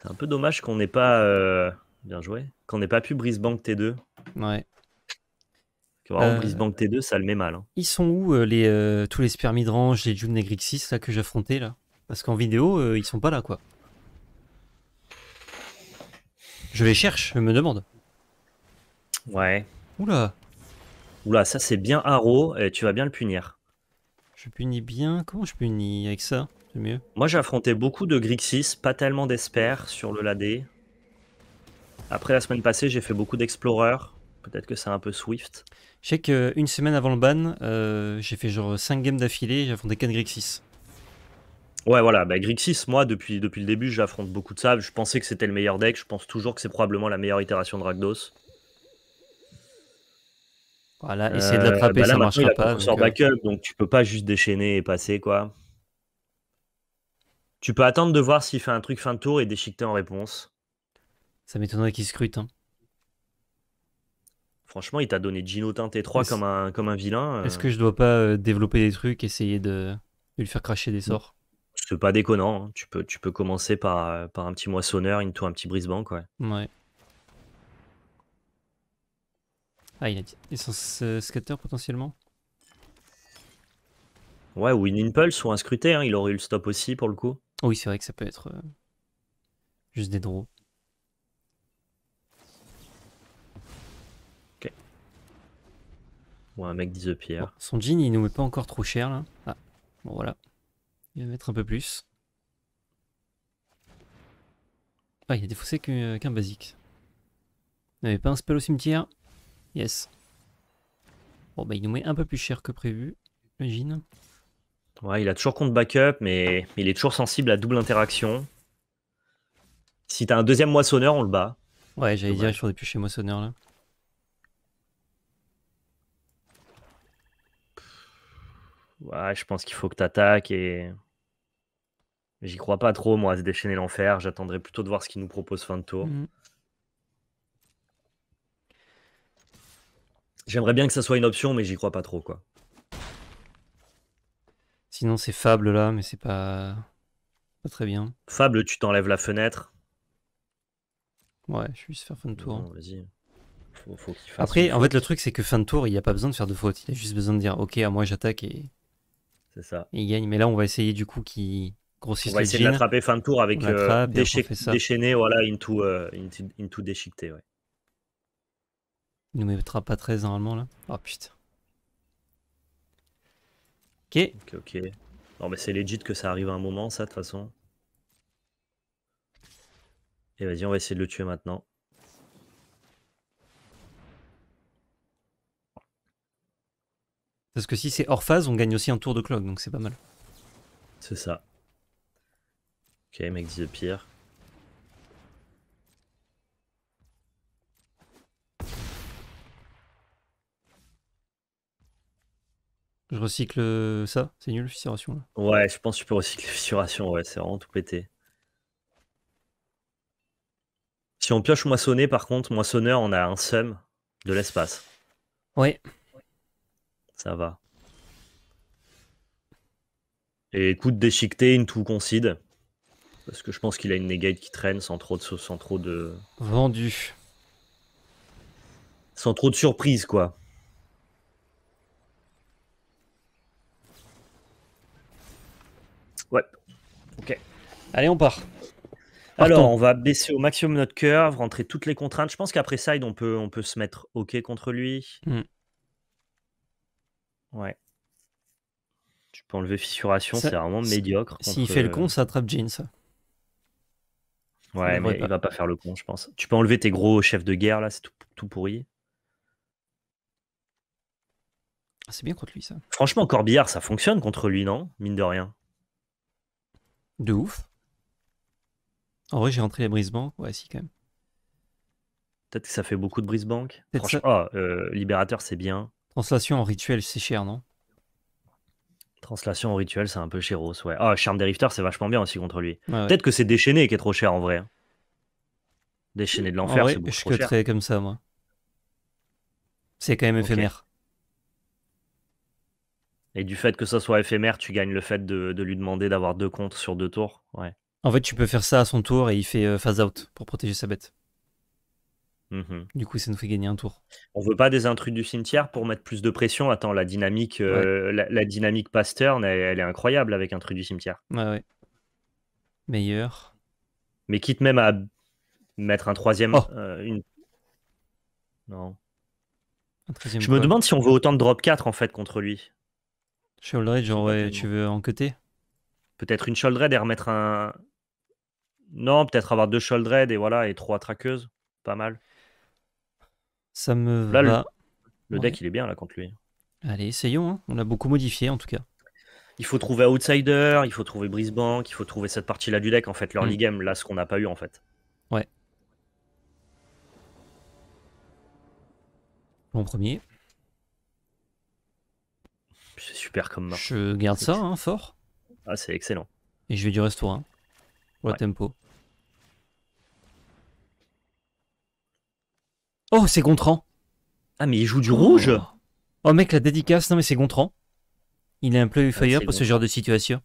C'est un peu dommage qu'on n'ait pas. Euh, bien joué. Qu'on n'ait pas pu brise-banque T2. Ouais. Que vraiment, euh, brise-banque T2, ça le met mal. Hein. Ils sont où euh, les, tous les Spermidrange, les June là, que j'affrontais là parce qu'en vidéo, euh, ils sont pas là, quoi. Je les cherche, je me demande. Ouais. Oula. Oula, ça c'est bien haro, et tu vas bien le punir. Je punis bien. Comment je punis avec ça C'est mieux. Moi j'ai affronté beaucoup de Grixis, pas tellement d'Esper sur le l'AD. Après la semaine passée, j'ai fait beaucoup d'explorers. Peut-être que c'est un peu Swift. Je sais qu'une semaine avant le ban, euh, j'ai fait genre 5 games d'affilée, j'ai affronté 4 Grixis. Ouais, voilà, bah, Grixis, moi, depuis, depuis le début, j'affronte beaucoup de ça. Je pensais que c'était le meilleur deck. Je pense toujours que c'est probablement la meilleure itération de Rakdos. Voilà, essayer de euh, l'attraper, bah, ça marchera il sort Donc... Euh. backup, donc tu peux pas juste déchaîner et passer, quoi. Tu peux attendre de voir s'il fait un truc fin de tour et déchiqueter en réponse. Ça m'étonnerait qu'il scrute. Hein. Franchement, il t'a donné Gino t 3 comme un, comme un vilain. Euh. Est-ce que je dois pas développer des trucs, essayer de lui faire cracher des sorts c'est pas déconnant. Hein. Tu peux, tu peux commencer par, euh, par un petit moissonneur, une tour, un petit brise-banc. Ouais. Ouais. Ah, il a dit Et scatter euh, potentiellement ouais, ou une impulse ou un scruté. Hein. Il aurait eu le stop aussi pour le coup. Oui, c'est vrai que ça peut être euh, juste des draws. Ou un mec dit the pierre. son jean, il nous met pas encore trop cher là. Ah, bon voilà. Il va mettre un peu plus. Ah, il a défaussé euh, qu'un basique. Il n'avait pas un spell au cimetière Yes. Bon, bah, il nous met un peu plus cher que prévu, j'imagine. Ouais, il a toujours compte backup, mais il est toujours sensible à double interaction. Si t'as un deuxième moissonneur, on le bat. Ouais, j'allais dire, je suis des plus chez moissonneur là. Ouais, je pense qu'il faut que tu attaques et. J'y crois pas trop, moi, à se déchaîner l'enfer. J'attendrai plutôt de voir ce qu'il nous propose fin de tour. Mm. J'aimerais bien que ça soit une option, mais j'y crois pas trop, quoi. Sinon, c'est Fable là, mais c'est pas... pas très bien. Fable, tu t'enlèves la fenêtre. Ouais, je vais juste faire fin de tour. Non, faut, Après, en fait, le truc, c'est que fin de tour, il n'y a pas besoin de faire de faute. Il a juste besoin de dire, ok, à moi j'attaque et c'est ça. Il gagne, mais là, on va essayer du coup qu'il grossisse On va essayer de l'attraper fin de tour avec euh, déchaîné, voilà, into, euh, into, déchiqueté. Il nous mettra pas 13 normalement là. Oh putain. Ok. Ok, ok. Non, mais c'est legit que ça arrive à un moment, ça, de toute façon. Et vas-y, on va essayer de le tuer maintenant. Parce que si c'est hors phase, on gagne aussi un tour de clock, donc c'est pas mal. C'est ça. Ok, mec the pire. Je recycle euh, ça, c'est nul fissuration là. Ouais, je pense que tu peux recycler fissuration, ouais, c'est vraiment tout pété. Si on pioche moissonner, par contre, moissonneur, on a un sum de l'espace. Ouais. Ça va. Et écoute, déchiqueté tout concide Parce que je pense qu'il a une negate qui traîne sans trop de. Sans trop de... Vendu. Sans trop de surprise, quoi. Ouais. Ok. Allez, on part. Alors, on va baisser au maximum notre curve, rentrer toutes les contraintes. Je pense qu'après side, on peut, on peut se mettre OK contre lui. Hmm. Ouais. Tu peux enlever fissuration, c'est vraiment médiocre. S'il fait le con, ça attrape Jean, ça. Ouais, mais il va pas faire le con, je pense. Tu peux enlever tes gros chefs de guerre, là, c'est tout, tout, pourri. Ah, c'est bien contre lui, ça. Franchement, Corbillard, ça fonctionne contre lui, non Mine de rien. De ouf. En vrai, j'ai rentré les brise-banques. Ouais, si, quand même. Peut-être que ça fait beaucoup de brise-banques. oh, ah, euh, Libérateur, c'est bien. Translation en rituel, c'est cher, non Translation en rituel, c'est un peu cheros ouais. Ah, Charme des Rifters, c'est vachement bien aussi contre lui. Peut-être que c'est déchaîné qui est trop cher en vrai. Déchaîné de l'enfer, c'est beaucoup je trop comme ça, moi. C'est quand même éphémère. Et du fait que ça soit éphémère, tu gagnes le fait de, lui demander d'avoir deux comptes sur deux tours. Ouais. En fait, tu peux faire ça à son tour et il fait euh, phase out pour protéger sa bête. Mhm. Du coup, ça nous fait gagner un tour. On veut pas des intrus du cimetière pour mettre plus de pression. Attends, la dynamique, euh, la, dynamique Pasteur, elle, est incroyable avec intrus du cimetière. Ouais, ouais. Meilleur. Mais quitte même à mettre un troisième. Oh. Euh, non. Je me demande si on veut autant de drop 4 en fait contre lui. genre, ouais, tu veux en côté Peut-être une Sholdred et remettre un. Non, peut-être avoir deux Sholdred et voilà, et trois traqueuses. Pas mal. Ça me là, Le, deck, il est bien là contre lui. Allez, essayons. Hein. On a beaucoup modifié en tout cas. Il faut trouver Outsider, il faut trouver Brisbane, il faut trouver cette partie-là du deck en fait, leur mm. game, là, ce qu'on n'a pas eu en fait. Ouais. Mon premier. C'est super comme Je garde ça, hein, fort. Ah, c'est excellent. Et je vais du resto, hein. tempo. Oh, c'est Gontran. Ah, mais il joue du oh. rouge oh. mec, la dédicace, non, mais c'est Gontran. Il est un play with fire pour ce genre de situation.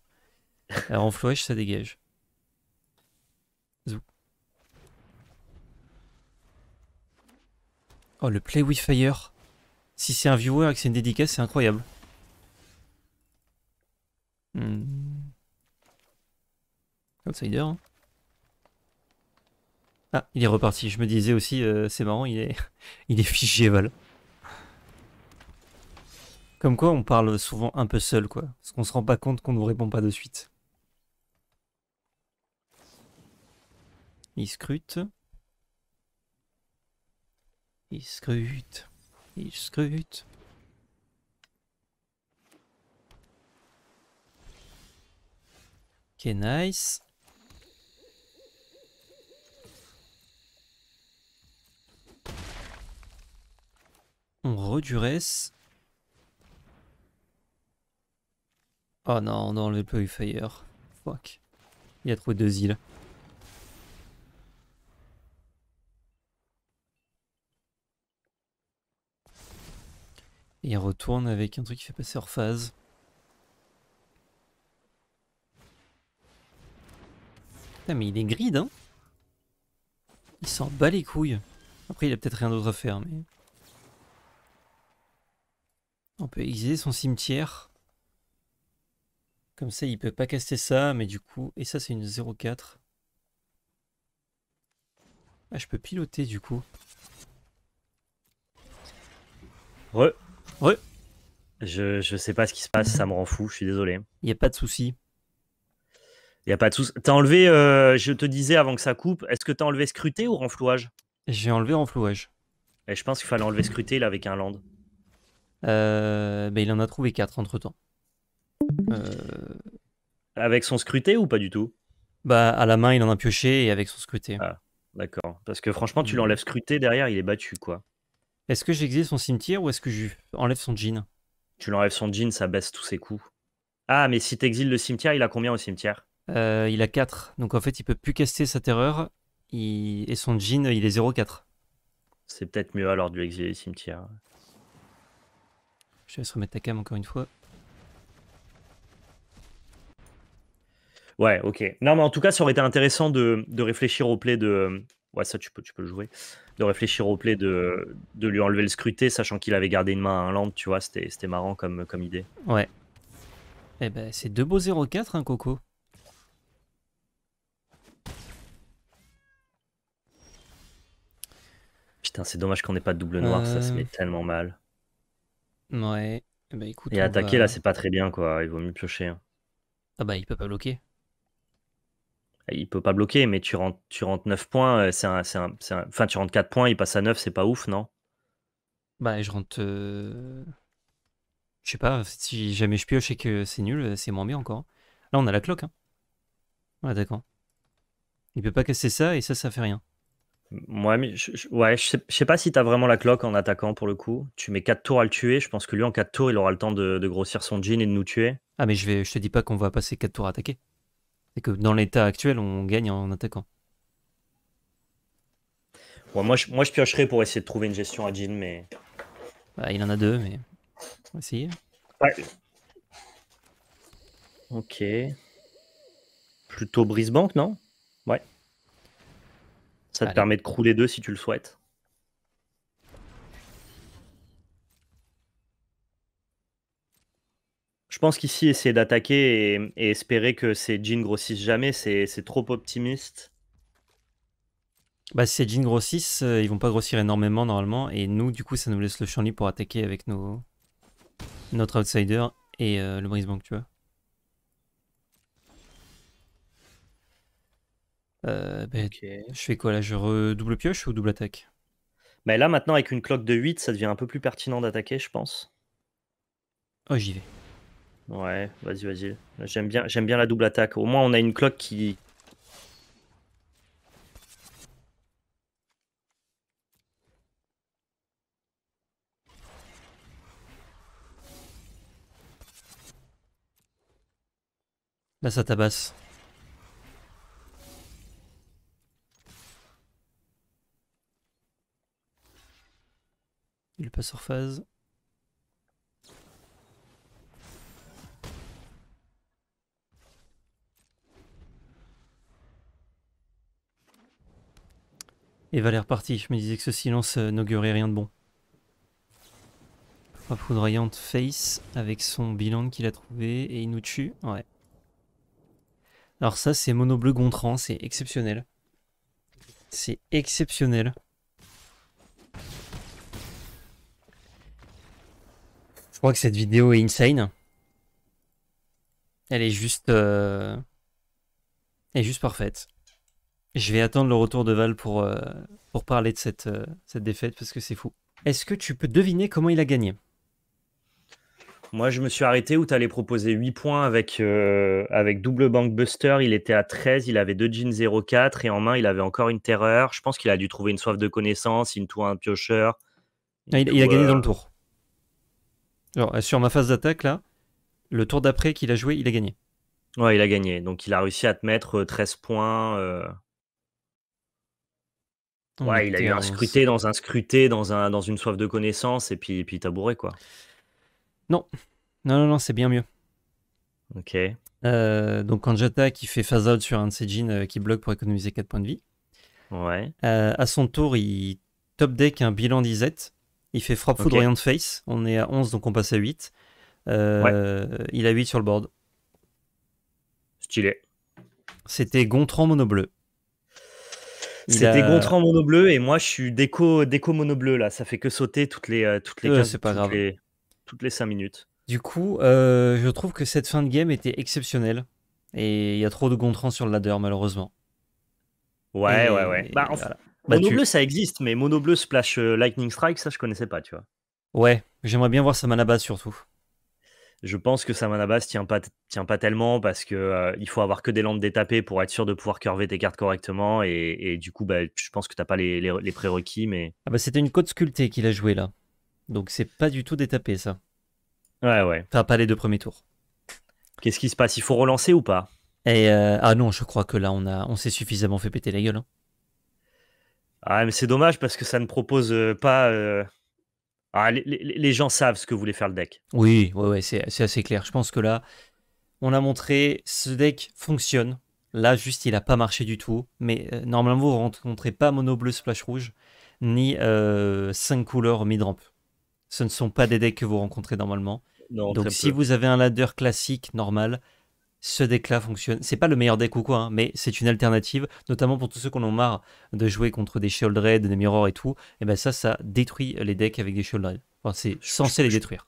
Alors, en flouèche, ça dégage. Oh, le Play with Fire. Si c'est un viewer et que c'est une dédicace, c'est incroyable. Hmm. Outsider. Hein. Ah, il est reparti. Je me disais aussi, euh, c'est marrant, il est, il est fiché Val. Comme quoi, on parle souvent un peu seul, quoi. Parce qu'on se rend pas compte qu'on nous répond pas de suite. Il scrute. Il scrute. Il scrute. Ok, nice. On reduresse. Oh non, on a enlevé le Purifier. Fuck. Il y a trop deux îles. Et il retourne avec un truc qui fait passer hors phase. mais il est grid, hein Il s'en bat les couilles. Après, il a peut-être rien d'autre à faire, mais... On peut exiler son cimetière. Comme ça, il peut pas caster ça, mais du coup... Et ça, c'est une 0,4. Ah, je peux piloter, du coup. Re. Re. Je, je sais pas ce qui se passe, ça me rend fou, je suis désolé. Il n'y a pas de souci. Il y a pas de souci. T'as enlevé, euh, je te disais avant que ça coupe, est-ce que t'as enlevé scruté ou renflouage J'ai enlevé renflouage. Et eh, je pense qu'il fallait enlever scruté là avec un land. Euh, ben, il en a trouvé 4 entre temps. Euh, avec son scruté ou pas du tout Bah à la main il en a pioché et avec son scruté. Ah, d'accord. Parce que franchement tu l'enlèves scruté derrière il est battu quoi. Est-ce que j'exile son cimetière ou est-ce que j'enlève son jean Tu l'enlèves son jean ça baisse tous ses coups. Ah mais si t'exiles le cimetière il a combien au cimetière euh, Il a 4. Donc en fait il peut plus caster sa terreur et son jean il est 0-4. C'est peut-être mieux alors de lui exiler le cimetière. Je vais se remettre ta cam encore une fois. Ouais, ok. Non, mais en tout cas, ça aurait été intéressant de, réfléchir au play de. Ouais, ça, tu peux, tu peux le jouer. De réfléchir au play de, de lui enlever le scruté, sachant qu'il avait gardé une main à un land, tu vois. C'était marrant comme, comme idée. Ouais. Eh ben, c'est deux beaux 0-4, hein, Coco. Putain, c'est dommage qu'on ait pas de double noir, ça se euh. met tellement mal. Ouais. Eh ben, et attaquer, là, c'est pas très bien, quoi. Il vaut mieux piocher. Hein. Ah bah, il peut pas bloquer. Il peut pas bloquer, mais tu rentres, tu rentres 9 points, euh, c'est un, Enfin, tu rentres 4 points, il passe à 9, c'est pas ouf, non Bah, je rentre... Euh, je sais pas, si jamais je pioche et que c'est nul, euh, c'est moins bien encore. Hein. Là, on a la cloque, hein. Ouais, d'accord. Il peut pas casser ça, et ça, ça fait rien. Moi, je, sais, pas si t'as vraiment la cloque en attaquant pour le coup. Tu mets 4 tours à le tuer. Je pense que lui, en 4 tours, il aura le temps de, grossir son jean et de nous tuer. Ah, mais je, vais, je te dis pas qu'on va passer 4 tours à attaquer. C'est que dans l'état actuel, on gagne en attaquant. Ouais, moi, je, moi, je piocherai pour essayer de trouver une gestion à jean, mais. Bah, il en a deux, mais. On va Ok. Plutôt brise-banque, non Ouais. Ça te permet de crouler deux si tu le souhaites. Je pense qu'ici, essayer d'attaquer et, espérer que ces jeans grossissent jamais, c'est trop optimiste. Bah, si ces jeans grossissent, euh, ils vont pas grossir énormément normalement. Et nous, du coup, ça nous laisse le champ libre pour attaquer avec nos... notre outsider et euh, le brise que tu vois. Euh, ben, Je fais quoi là Je double pioche ou double attaque Mais bah, là maintenant avec une cloque de 8, ça devient un peu plus pertinent d'attaquer, je pense. Oh j'y vais. Ouais, vas-y, vas-y. J'aime bien, j'aime bien la double attaque. Au moins on a une cloque qui. Là ça tabasse. Il passe sur phase. Et Valère parti, je me disais que ce silence euh, n'augurait rien de bon. Frappe Face avec son bilan qu'il a trouvé et il nous tue, ouais. Alors ça c'est mono bleu Gontran, c'est exceptionnel. C'est exceptionnel. que cette vidéo est insane. Elle est juste... Euh, elle est juste parfaite. Je vais attendre le retour de Val pour, euh, pour parler de cette, euh, cette défaite parce que c'est fou. Est-ce que tu peux deviner comment il a gagné Moi, je me suis arrêté où tu allais proposer 8 points avec, avec double bankbuster. Il était à 13, il avait 2 jeans 04 et en main, il avait encore une terreur. Je pense qu'il a dû trouver une soif de connaissance, une tour, un piocheur. il, a gagné dans le tour sur ma phase d'attaque, là, le tour d'après qu'il a joué, il a gagné. Ouais, il a gagné. Donc, il a réussi à te mettre 13 euh, points. Euh. Ouais, il a eu un scruté dans un scruté, dans, un, dans une soif de connaissance, et puis, et puis t'as bourré, quoi. Non. Non, non, non, c'est bien mieux. Ok. Euh, donc, quand j'attaque, il fait phase out sur un de ses jeans qui bloque pour économiser 4 points de vie. Ouais. à son tour, il top deck un bilan d'Isette il fait frappe foudre face. On est à 11, donc on passe à 8. Euh, il a 8 sur le board. Stylé. C'était Gontran mono bleu. C'était Gontran mono bleu et moi je suis déco, déco mono bleu là. Ça fait que sauter toutes les, euh, toutes les, 5 minutes. Du coup, euh, je trouve que cette fin de game était exceptionnelle. Et il y a trop de Gontran sur le ladder, malheureusement. Ouais, ouais, ouais. Bah, bah, mono bleu, ça existe, mais mono bleu splash euh, lightning strike, ça je connaissais pas, tu vois. Ouais, j'aimerais bien voir sa mana base, surtout. Je pense que Samanabas tient pas, tient pas tellement parce que euh, il faut avoir que des landes détapées pour être sûr de pouvoir curver tes cartes correctement et, du coup, bah, je pense que t'as pas les, prérequis, mais. Ah bah c'était une côte sculptée qu'il a joué là, donc c'est pas du tout détapé ça. Ouais ouais. Enfin pas les deux premiers tours. Qu'est-ce qui se passe Il faut relancer ou pas et euh, Ah non, je crois que là on a, on s'est suffisamment fait péter la gueule. Hein. Ah, mais c'est dommage parce que ça ne propose euh, pas. Euh, ah, les, gens savent ce que voulait faire le deck. Oui, ouais, c'est assez clair. Je pense que là, on a montré ce deck fonctionne. Là, juste, il n'a pas marché du tout. Mais euh, normalement, vous ne rencontrez pas mono bleu splash rouge, ni 5 couleurs mid-ramp. Ce ne sont pas des decks que vous rencontrez normalement. Donc, si vous avez un ladder classique normal, ce deck-là fonctionne. C'est pas le meilleur deck ou quoi, hein, mais c'est une alternative, notamment pour tous ceux qui en ont marre de jouer contre des Shield des Mirror et tout. Et ben ça, ça détruit les decks avec des Shield c'est censé les détruire.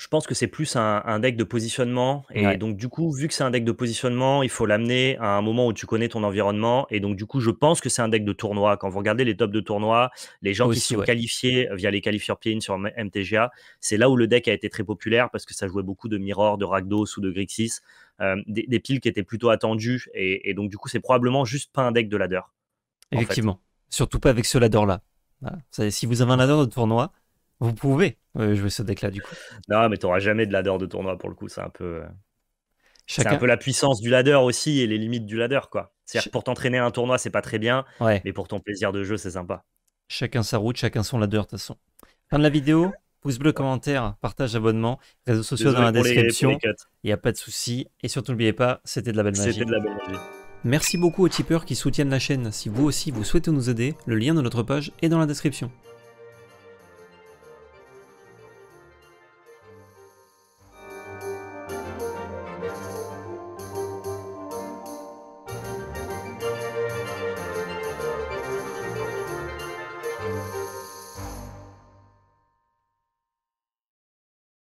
Je pense que c'est plus un, deck de positionnement. Et donc, du coup, vu que c'est un deck de positionnement, il faut l'amener à un moment où tu connais ton environnement. Et donc, du coup, je pense que c'est un deck de tournoi. Quand vous regardez les tops de tournoi, les gens qui sont qualifiés via les qualifiers PIN sur MTGA, c'est là où le deck a été très populaire parce que ça jouait beaucoup de Mirror, de Ragdos, ou de Grixis, euh, des, piles qui étaient plutôt attendues. Et, donc, du coup, c'est probablement juste pas un deck de ladder. Effectivement. Surtout pas avec ce ladder-là. Si vous avez un ladder de tournoi, vous pouvez jouer ce deck-là, du coup. Non, mais t'auras jamais de ladder de tournoi pour le coup. C'est un peu. Euh, c'est un peu la puissance du ladder aussi et les limites du ladder, quoi. C'est-à-dire que pour t'entraîner à un tournoi, c'est pas très bien, mais pour ton plaisir de jeu, c'est sympa. Chacun sa route, chacun son ladder, de toute façon. Fin de la vidéo, pouce bleu, commentaire, partage, abonnement, réseaux sociaux dans la description. Il n'y a pas de souci. Et surtout, n'oubliez pas, c'était de la belle C'était de la belle magie. Merci beaucoup aux tipeurs qui soutiennent la chaîne. Si vous aussi vous souhaitez nous aider, le lien de notre page est dans la description.